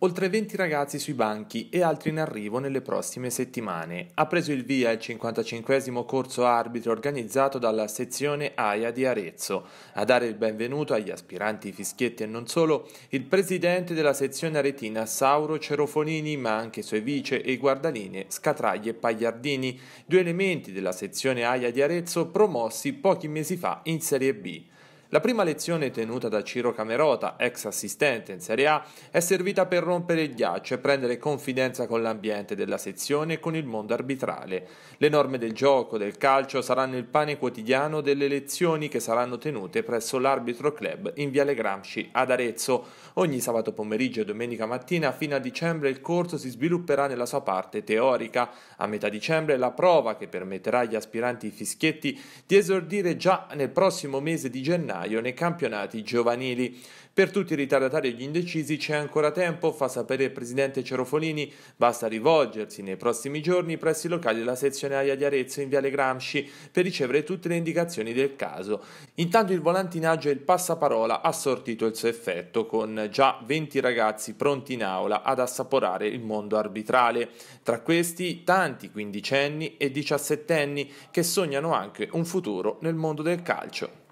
Oltre 20 ragazzi sui banchi e altri in arrivo nelle prossime settimane. Ha preso il via il 55 corso arbitro organizzato dalla sezione AIA di Arezzo. A dare il benvenuto agli aspiranti fischietti e non solo, il presidente della sezione aretina Sauro Cerofonini, ma anche suoi vice e guardaline Scatraglie e Pagliardini, due elementi della sezione AIA di Arezzo promossi pochi mesi fa in Serie B. La prima lezione tenuta da Ciro Camerota, ex assistente in Serie A, è servita per rompere il ghiaccio e prendere confidenza con l'ambiente della sezione e con il mondo arbitrale. Le norme del gioco, del calcio, saranno il pane quotidiano delle lezioni che saranno tenute presso l'arbitro club in Viale Gramsci ad Arezzo. Ogni sabato pomeriggio e domenica mattina fino a dicembre il corso si svilupperà nella sua parte teorica. A metà dicembre la prova che permetterà agli aspiranti fischietti di esordire già nel prossimo mese di gennaio gennaio nei campionati giovanili. Per tutti i ritardatari e gli indecisi c'è ancora tempo, fa sapere il presidente Cerofolini, basta rivolgersi nei prossimi giorni presso i locali della sezione Aia di Arezzo in Viale Gramsci per ricevere tutte le indicazioni del caso. Intanto il volantinaggio e il passaparola ha sortito il suo effetto con già 20 ragazzi pronti in aula ad assaporare il mondo arbitrale. Tra questi tanti quindicenni e diciassettenni che sognano anche un futuro nel mondo del calcio.